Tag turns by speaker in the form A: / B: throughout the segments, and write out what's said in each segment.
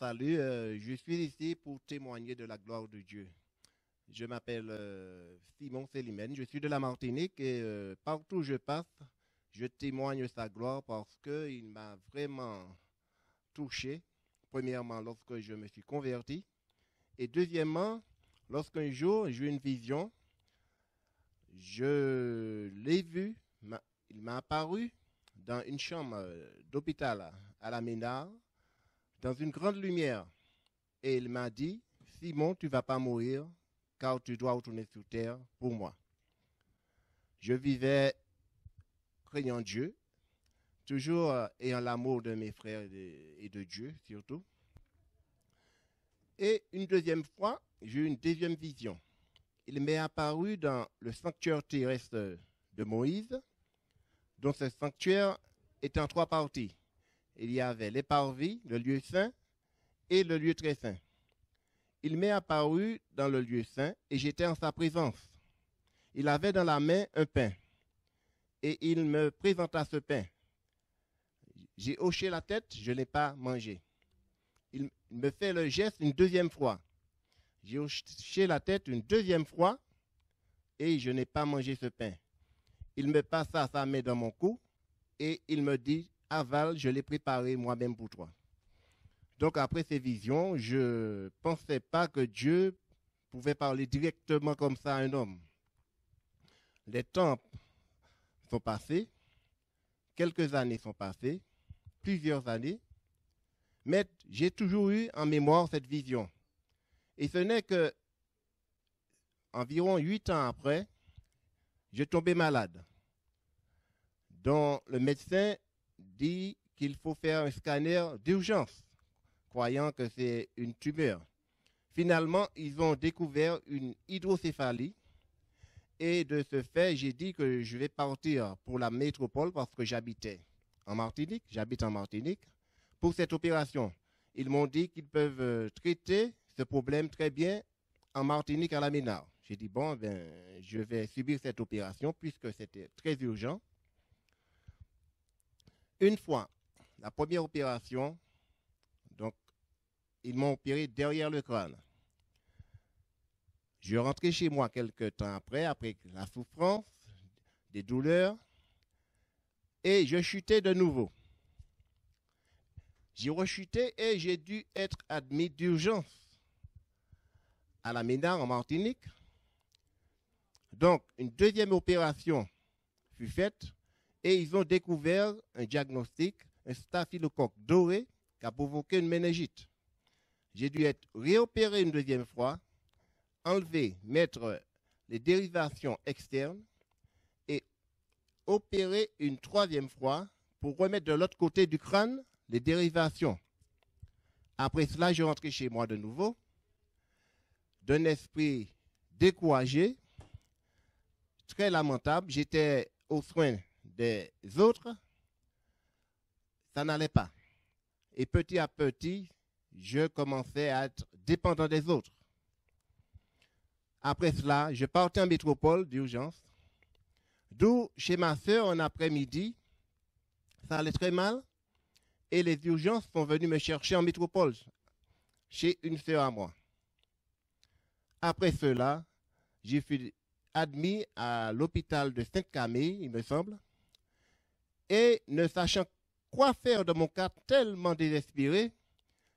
A: salut. Euh, je suis ici pour témoigner de la gloire de Dieu. Je m'appelle euh, Simon Célimène, je suis de la Martinique et euh, partout où je passe, je témoigne sa gloire parce qu'il m'a vraiment touché, premièrement lorsque je me suis converti, et deuxièmement, lorsqu'un jour j'ai eu une vision, je l'ai vu, il m'a apparu dans une chambre d'hôpital à la Ménard, dans une grande lumière. Et il m'a dit, Simon, tu vas pas mourir, car tu dois retourner sur terre pour moi. Je vivais craignant Dieu, toujours euh, ayant l'amour de mes frères et de, et de Dieu surtout. Et une deuxième fois, j'ai eu une deuxième vision. Il m'est apparu dans le sanctuaire terrestre de Moïse, dont ce sanctuaire est en trois parties il y avait les parvis, le lieu saint, et le lieu très saint. Il m'est apparu dans le lieu saint, et j'étais en sa présence. Il avait dans la main un pain, et il me présenta ce pain. J'ai hoché la tête, je n'ai pas mangé. Il me fait le geste une deuxième fois. J'ai hoché la tête une deuxième fois, et je n'ai pas mangé ce pain. Il me passa sa main dans mon cou, et il me dit, aval, je l'ai préparé moi-même pour toi. Donc après ces visions, je pensais pas que Dieu pouvait parler directement comme ça à un homme. Les temps sont passés, quelques années sont passées, plusieurs années, mais j'ai toujours eu en mémoire cette vision. Et ce n'est que environ huit ans après, j'ai tombé malade, dont le médecin dit qu'il faut faire un scanner d'urgence, croyant que c'est une tumeur. Finalement, ils ont découvert une hydrocéphalie. Et de ce fait, j'ai dit que je vais partir pour la métropole parce que j'habitais en Martinique, j'habite en Martinique, pour cette opération. Ils m'ont dit qu'ils peuvent euh, traiter ce problème très bien en Martinique à la Ménard. J'ai dit, bon, ben, je vais subir cette opération puisque c'était très urgent. Une fois la première opération, donc ils m'ont opéré derrière le crâne. Je rentrais chez moi quelques temps après, après la souffrance, des douleurs, et je chutais de nouveau. J'ai rechuté et j'ai dû être admis d'urgence à la Ménard en Martinique. Donc, une deuxième opération fut faite et ils ont découvert un diagnostic, un staphylocoque doré qui a provoqué une méningite. J'ai dû être réopéré une deuxième fois, enlever, mettre les dérivations externes et opérer une troisième fois pour remettre de l'autre côté du crâne les dérivations. Après cela, je rentrais chez moi de nouveau, d'un esprit découragé, très lamentable. J'étais au soins des autres, ça n'allait pas. Et petit à petit, je commençais à être dépendant des autres. Après cela, je partais en métropole d'urgence, d'où chez ma soeur en après-midi, ça allait très mal, et les urgences sont venues me chercher en métropole, chez une soeur à moi. Après cela, j'ai suis admis à l'hôpital de Sainte-Camille, il me semble, et ne sachant quoi faire de mon cas tellement désespéré,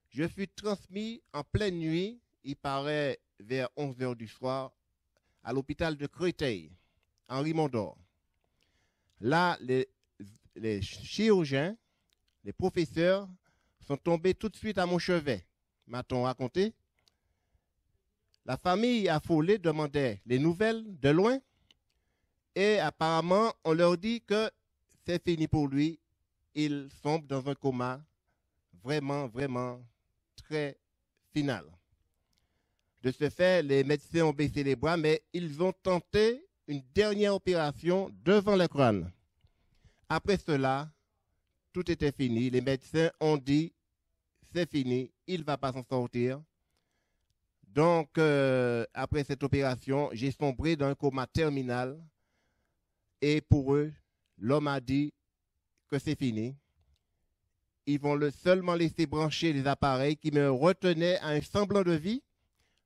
A: je fus transmis en pleine nuit, il paraît vers 11 heures du soir, à l'hôpital de Créteil, Henri Mondor. Là, les, les chirurgiens, les professeurs sont tombés tout de suite à mon chevet, m'a-t-on raconté. La famille affolée demandait les nouvelles de loin et apparemment on leur dit que c'est fini pour lui. Il sombre dans un coma vraiment, vraiment très final. De ce fait, les médecins ont baissé les bras, mais ils ont tenté une dernière opération devant le crâne. Après cela, tout était fini. Les médecins ont dit, c'est fini, il ne va pas s'en sortir. Donc, euh, après cette opération, j'ai sombré dans un coma terminal. Et pour eux, L'homme a dit que c'est fini. Ils vont le seulement laisser brancher les appareils qui me retenaient à un semblant de vie,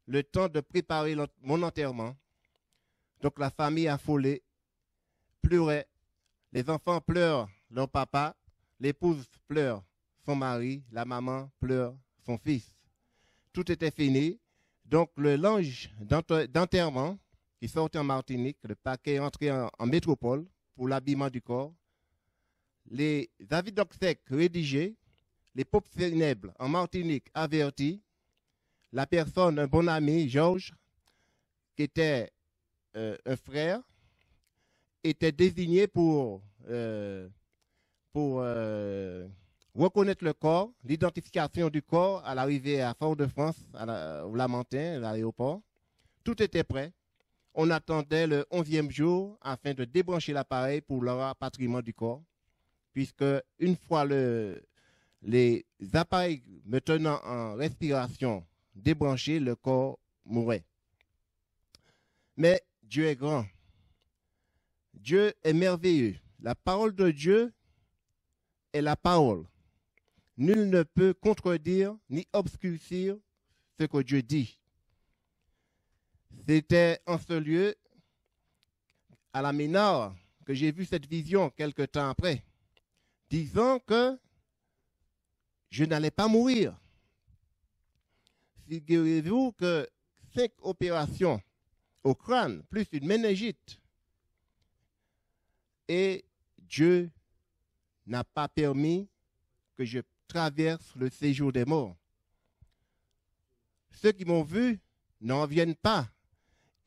A: le temps de préparer mon enterrement. Donc la famille affolée pleurait. Les enfants pleurent leur papa, l'épouse pleure son mari, la maman pleure son fils. Tout était fini. Donc le linge d'enterrement qui sortait en Martinique, le paquet entré en métropole, pour l'habillement du corps, les avis rédigés, les popes funèbres en Martinique avertis, la personne, un bon ami, Georges, qui était euh, un frère, était désigné pour, euh, euh, reconnaître le corps, l'identification du corps à l'arrivée à Fort-de-France, au Lamentin, à l'aéroport. Tout était prêt. On attendait le onzième jour afin de débrancher l'appareil pour le rapatriement du corps, puisque une fois les appareils me tenant en respiration débranchés, le corps mourait. Mais Dieu est grand. Dieu est merveilleux. La parole de Dieu est la parole. Nul ne peut contredire ni obscurcir ce que Dieu dit. C'était en ce lieu, à la Ménard, que j'ai vu cette vision quelque temps après, disant que je n'allais pas mourir. Figurez-vous que cinq opérations au crâne, plus une méningite, et Dieu n'a pas permis que je traverse le séjour des morts. Ceux qui m'ont vu n'en viennent pas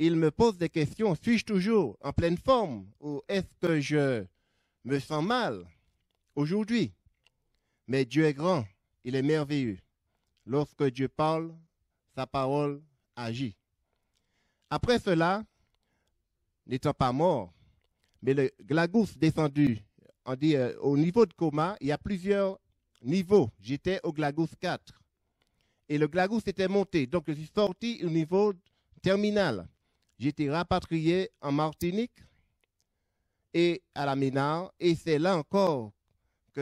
A: il me pose des questions. Suis-je toujours en pleine forme ou est-ce que je me sens mal aujourd'hui Mais Dieu est grand, il est merveilleux. Lorsque Dieu parle, sa parole agit. Après cela, n'étant pas mort, mais le glagousse descendu, on dit euh, au niveau de coma, il y a plusieurs niveaux. J'étais au glagousse 4 et le glagousse était monté. Donc je suis sorti au niveau terminal. J'étais rapatrié en Martinique et à la Ménard. Et c'est là encore que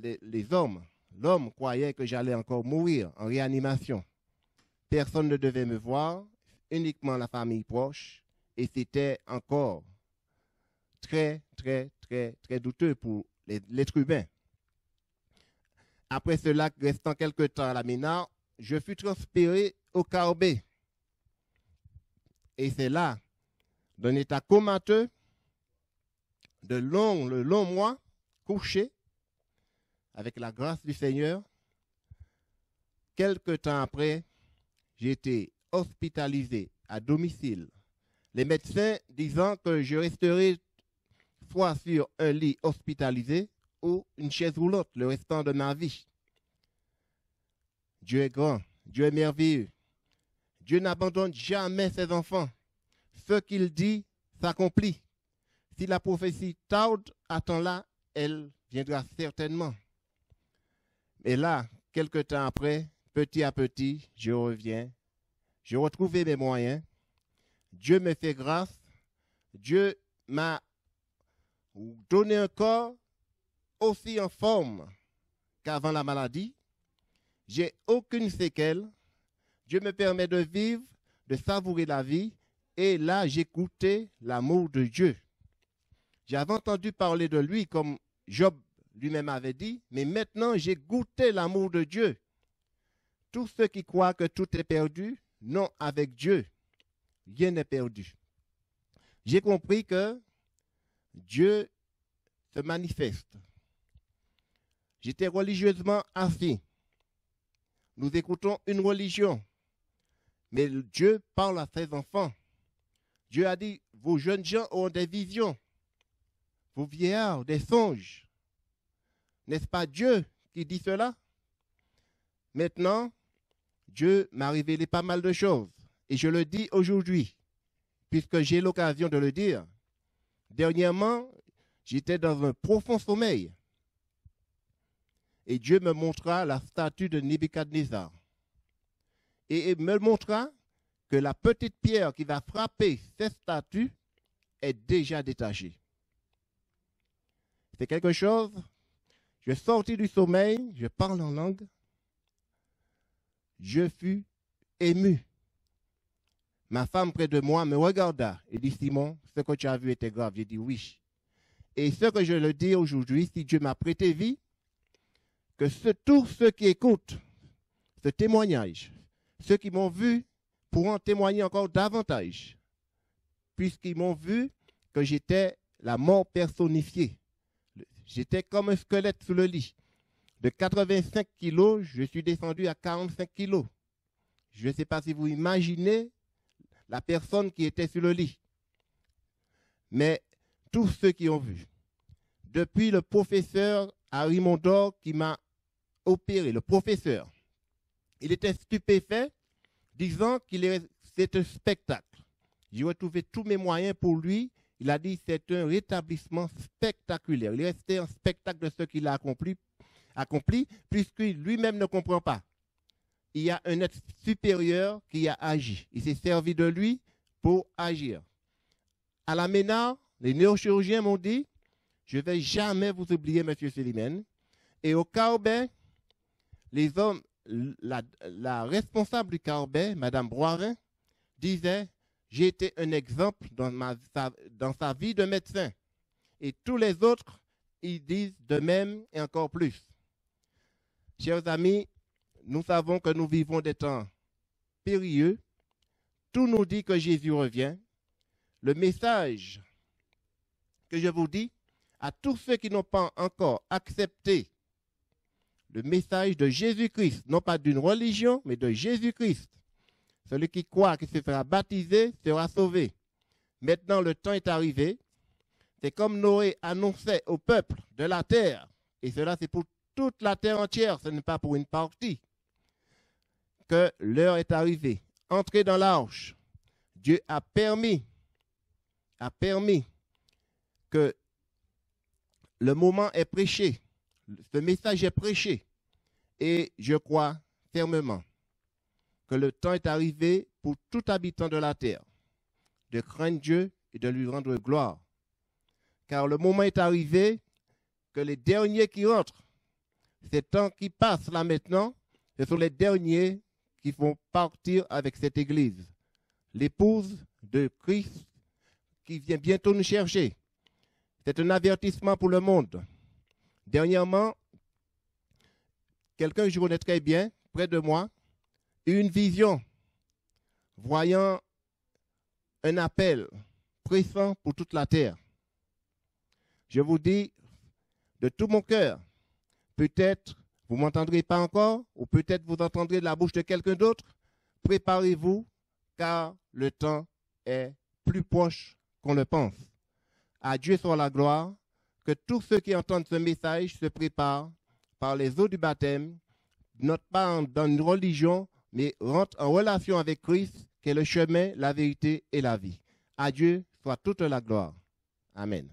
A: les, hommes, l'homme croyait que j'allais encore mourir en réanimation. Personne ne devait me voir, uniquement la famille proche. Et c'était encore très, très, très, très douteux pour les humain. Après cela, restant quelque temps à la Ménard, je fus transpiré au Carbet et c'est là, d'un état comateux, de longs, le long mois, couché, avec la grâce du Seigneur, quelque temps après, j'ai été hospitalisé à domicile. Les médecins disant que je resterai soit sur un lit hospitalisé ou une chaise roulante le restant de ma vie. Dieu est grand, Dieu est merveilleux. Dieu n'abandonne jamais ses enfants. Ce qu'il dit s'accomplit. Si la prophétie tarde, attend la elle viendra certainement. Mais là, quelque temps après, petit à petit, je reviens. Je retrouvé mes moyens. Dieu me fait grâce. Dieu m'a donné un corps aussi en forme qu'avant la maladie. J'ai aucune séquelle. Dieu me permet de vivre, de savourer la vie, et là j'ai goûté l'amour de Dieu. J'avais entendu parler de lui comme Job lui-même avait dit, mais maintenant j'ai goûté l'amour de Dieu. Tous ceux qui croient que tout est perdu, non, avec Dieu, rien n'est perdu. J'ai compris que Dieu se manifeste. J'étais religieusement assis. Nous écoutons une religion. Mais Dieu parle à ses enfants. Dieu a dit, vos jeunes gens ont des visions, vos vieillards des songes. N'est-ce pas Dieu qui dit cela Maintenant, Dieu m'a révélé pas mal de choses. Et je le dis aujourd'hui, puisque j'ai l'occasion de le dire. Dernièrement, j'étais dans un profond sommeil. Et Dieu me montra la statue de Nebuchadnezzar et il me montra que la petite pierre qui va frapper cette statue est déjà détachée. C'est quelque chose. Je sortis du sommeil, je parle en langue. Je fus ému. Ma femme près de moi me regarda et dit Simon, ce que tu as vu était grave. J'ai dit oui. Et ce que je le dis aujourd'hui, si Dieu m'a prêté vie, que ce, tous ceux qui écoutent ce témoignage ceux qui m'ont vu pourront témoigner encore davantage, puisqu'ils m'ont vu que j'étais la mort personnifiée. J'étais comme un squelette sous le lit. De 85 kilos, je suis descendu à 45 kilos. Je ne sais pas si vous imaginez la personne qui était sur le lit. Mais tous ceux qui ont vu, depuis le professeur Harry Mondor qui m'a opéré, le professeur, il était stupéfait, disant qu'il c'est un spectacle. J'ai retrouvé tous mes moyens pour lui. Il a dit c'est un rétablissement spectaculaire. Il restait un spectacle de ce qu'il a accompli, accompli puisqu'il lui-même ne comprend pas. Il y a un être supérieur qui a agi. Il s'est servi de lui pour agir. À la Ménard, les neurochirurgiens m'ont dit Je ne vais jamais vous oublier, monsieur Sélimène. Et au Carbet, les hommes, la, responsable du Carbet, Madame Broirin, disait J'ai été un exemple dans, ma, dans sa vie de médecin. Et tous les autres, ils disent de même et encore plus. Chers amis, nous savons que nous vivons des temps périlleux. Tout nous dit que Jésus revient. Le message que je vous dis à tous ceux qui n'ont pas encore accepté le message de Jésus-Christ, non pas d'une religion, mais de Jésus-Christ. Celui qui croit, qui se fera baptiser, sera sauvé. Maintenant, le temps est arrivé. C'est comme Noé annonçait au peuple de la terre, et cela c'est pour toute la terre entière, ce n'est pas pour une partie, que l'heure est arrivée. Entrez dans l'arche. Dieu a permis, a permis que le moment est prêché ce message est prêché. Et je crois fermement que le temps est arrivé pour tout habitant de la terre de craindre Dieu et de lui rendre gloire. Car le moment est arrivé que les derniers qui rentrent, ces temps qui passent là maintenant, ce sont les derniers qui vont partir avec cette Église. L'épouse de Christ qui vient bientôt nous chercher. C'est un avertissement pour le monde. Dernièrement, quelqu'un que je connais très bien, près de moi, une vision, voyant un appel pressant pour toute la terre. Je vous dis de tout mon cœur, peut-être vous m'entendrez pas encore, ou peut-être vous entendrez de la bouche de quelqu'un d'autre, préparez-vous, car le temps est plus proche qu'on le pense. À Dieu soit la gloire, que tous ceux qui entendent ce message se préparent par les eaux du baptême, non pas dans une religion, mais rentrent en relation avec Christ, qui est le chemin, la vérité et la vie. À Dieu soit toute la gloire. Amen.